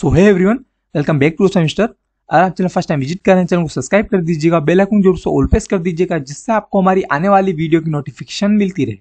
so hi everyone welcome back to semester अगर आप channel first time visit कर रहे हैं चैनल को सब्सक्राइब कर दीजिएगा बेल आइकन जरूर से ऑल प्रेस कर दीजिएगा जिससे आपको हमारी आने वाली वीडियो की नोटिफिकेशन मिलती रहे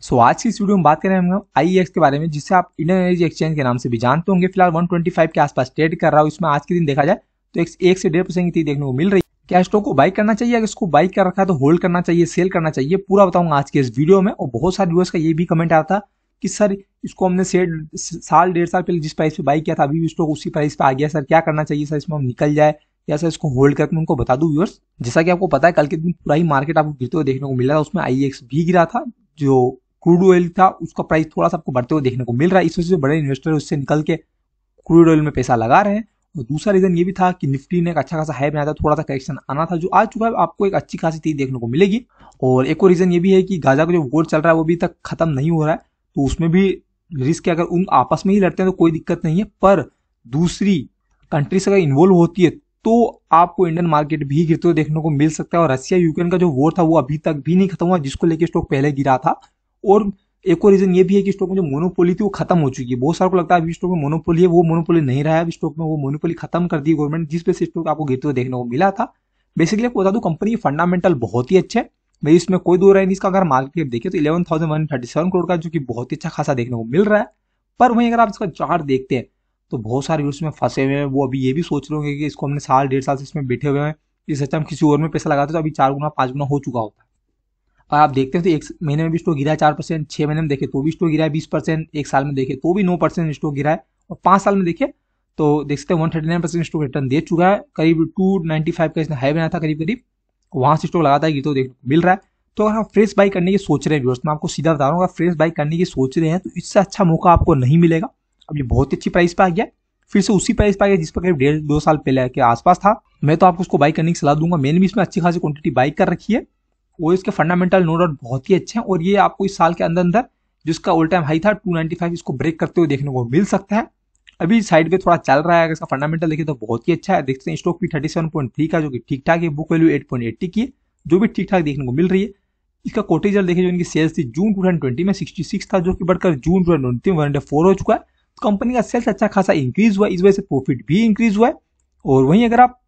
सो so, आज की इस वीडियो में बात करें हम आई e के बारे में जिससे आप इंडियन एनर्जी एक्सचेंज के नाम से भी जानते होंगे फिलहाल फाइव के आसपास ट्रेड कर रहा हूँ इसमें आज के दिन देखा जाए तो एक, से डेढ़ परसेंट की देखने को मिल रही है क्या स्टॉक को बाई करना चाहिए अगर इसको बाई कर रखा है तो होल्ड करना चाहिए सेल करना चाहिए पूरा बताऊंगा आज के इस वीडियो में और बहुत सारे व्यूअर्स का ये भी कमेंट आता कि सर इसको हमने सेठ साल डेढ़ साल पहले जिस प्राइस पे बाई किया था अभी भी स्टॉक उसी प्राइस पे आ गया सर क्या करना चाहिए सर इसमें हम निकल जाए या सर इसको होल्ड करके मैं उनको बता दू व्यूअर्स जैसा कि आपको पता है कल के दिन पूरा ही मार्केट आपको गिरते हुए देखने को मिल रहा था उसमें आई भी गिरा था जो क्रूड ऑयल था उसका प्राइस थोड़ा सा आपको बढ़ते हुए देखने को मिल रहा है इस वजह से बड़े इन्वेस्टर उससे निकल के क्रूड ऑयल में पैसा लगा रहे हैं और दूसरा रीजन ये भी था कि निफ्टी ने एक अच्छा खासा हाई बनाया था थोड़ा सा करेक्शन आना था जो आ चुका है आपको एक अच्छी खासी तेज देखने को मिलेगी और एक और रीजन ये भी है कि गाजा का जो वोट चल रहा है वो अभी तक खत्म नहीं हो रहा है तो उसमें भी रिस्क है अगर उन आपस में ही लड़ते हैं तो कोई दिक्कत नहीं है पर दूसरी कंट्रीज अगर इन्वॉल्व होती है तो आपको इंडियन मार्केट भी गिरते हुए देखने को मिल सकता है और रशिया यूक्रेन का जो वॉर था वो अभी तक भी नहीं खत्म हुआ जिसको लेकर स्टॉक पहले गिरा था और एक और रीजन ये भी है कि स्टॉक में जो मोनोपोली थी वो खत्म हो चुकी है बहुत सारे को लगता है अभी स्टॉक में मोनोपोली है वो मोनोपोली नहीं रहा है अभी स्टॉक में वो मोनोपोली खत्म कर दी गवर्नमेंट जिस वजह से स्टॉक आपको गिरते हुए देखने को मिला था बेसिकली आपको बता दू कंपनी फंडामेंटल बहुत ही अच्छा है भाई इसमें कोई दो राय नहीं इसका अगर मार्केट देखें तो eleven thousand one thirty seven crore का जो कि बहुत ही अच्छा खासा देखने को मिल रहा है पर वहीं अगर आप इसका चार्ट देखते हैं तो बहुत सारे व्यूर्स में फंसे हुए हैं वो अभी ये भी सोच रहे होंगे कि इसको हमने साल डेढ़ साल से इसमें बैठे हुए हैं इस अच्छा हम किसी और में पैसा लगाते तो अभी चार गुना पाँच गुना हो चुका होता और आप देखते हैं तो एक महीने में भी स्टॉक गिरा है चार परसेंट छः महीने में देखे तो भी स्टॉक गिरा है बीस परसेंट एक साल में देखे तो भी नौ परसेंट स्टॉक गिरा है और पाँच साल में देखे तो देख सकते हैं one thirty nine percent stock return दे चुका है करीब टू नाइन्टी फाइव का इसने हाई बना था करीब करीब वहां से स्टॉक लगातार गिरते हुए तो देख मिल रहा है तो अगर हम फ्रेश बाई करने की सोच रहे हैं व्यवस्था मैं आपको सीधा बता रहा हूँ फ्रेश बाई करने की सोच रहे हैं तो इससे अच्छा मौका आपको नहीं मिलेगा अब ये बहुत अच्छी प्राइस पे आ गया फिर से उसी प्राइस पे आ गया जिस पर करीब डेढ़ दो साल पहले के आसपास था मैं तो आपको उसको बाई करने की सलाह दूंगा मैंने भी इसमें अच्छी खासी क्वांटिटी बाई कर रखी है और इसके फंडामेंटल नो डाउट बहुत ही अच्छे हैं और ये आपको इस साल के अंदर अंदर जिसका ऑल टाइम हाई था टू इसको ब्रेक करते हुए देखने को मिल सकता है अभी साइड पे थोड़ा चल रहा है अगर इसका फंडामेंटल देखिए तो बहुत ही अच्छा है देखते हैं स्टॉक भी थर्टी सेवन पॉइंट थ्री का जो कि ठीक ठाक है book value eight point eighty की है जो भी ठीक ठाक देखने को मिल रही है इसका कोटेजर देखिए जो इनकी सेल्स थी जून टू थाउजेंड ट्वेंटी में सिक्सटी सिक्स था जो कि बढ़कर June two thousand twenty four हो चुका है तो कंपनी का सेल्स अच्छा खासा इंक्रीज हुआ इस वजह से प्रॉफिट भी इंक्रीज हुआ है और वहीं अगर आप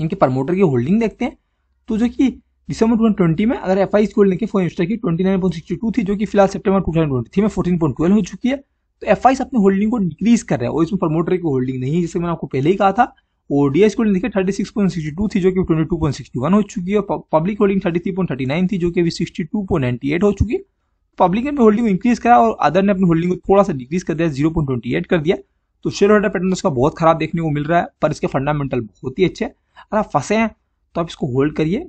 इनके प्रमोटर की होल्डिंग देखते हैं तो जो कि दिसंबर टू ट्वेंटी में अगर एफ आई स्कूल होल्डिंग की इंस्टा की twenty nine point sixty two थी जो कि फिलहाल September two thousand twenty three में फोर्टीन पॉइंट ट्वेल्व हो चुकी है तो एफ अपनी होल्डिंग को डिक्रीज कर रहा है और इसमें प्रमोटर की होल्डिंग नहीं है जैसे मैंने आपको पहले ही कहा था ओडीएस को देखिए thirty six point sixty two थी जो कि twenty two point sixty one हो चुकी है और public holding thirty three point thirty nine थी जो कि अभी sixty two point ninety eight हो चुकी है पब्लिक ने अपनी होल्डिंग को इंक्रीज करा और अदर ने अपनी होल्डिंग को थोड़ा सा डिक्रीज कर दिया जीरो पॉइंट ट्वेंटी एट कर दिया तो शेयर होल्डर पैटर्न उसका बहुत खराब देखने को मिल रहा है पर इसके फंडामेंटल बहुत ही अच्छे अगर आप फंसे हैं तो आप इसको होल्ड करिए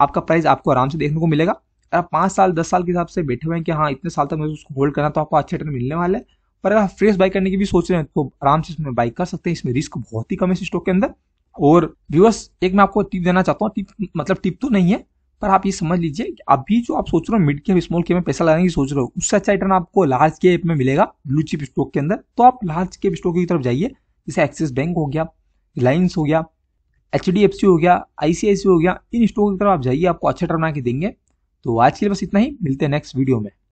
आपका प्राइस आपको आराम से देखने को मिलेगा आप पाँच साल दस साल के हिसाब से बैठे हुए हैं कि हाँ इतने साल तक मुझे उसको होल्ड करना तो आपको अच्छे रिटर्न मिलने वाले हैं पर अगर आप फ्रेश बाई करने की भी सोच रहे हैं तो आराम से इसमें बाई कर सकते हैं इसमें रिस्क बहुत ही कम है इस स्टॉक के अंदर और व्यूअर्स एक मैं आपको टिप देना चाहता हूँ टिप मतलब टिप तो नहीं है पर आप ये समझ लीजिए कि अभी जो आप सोच रहे हो मिड कैप स्मॉल कैप में पैसा लगाने की सोच रहे हो उससे अच्छा रिटर्न आपको लार्ज कैप में मिलेगा ब्लू चिप स्टॉक के अंदर तो आप लार्ज कैप स्टॉक की तरफ जाइए जैसे एक्सिस बैंक हो गया रिलायंस हो गया एच हो गया आईसीआईसी हो गया इन स्टॉक की तरफ आप जाइए आपको अच्छा रिटर्न बना के देंगे तो आज के लिए बस इतना ही मिलते हैं नेक्स्ट वीडियो में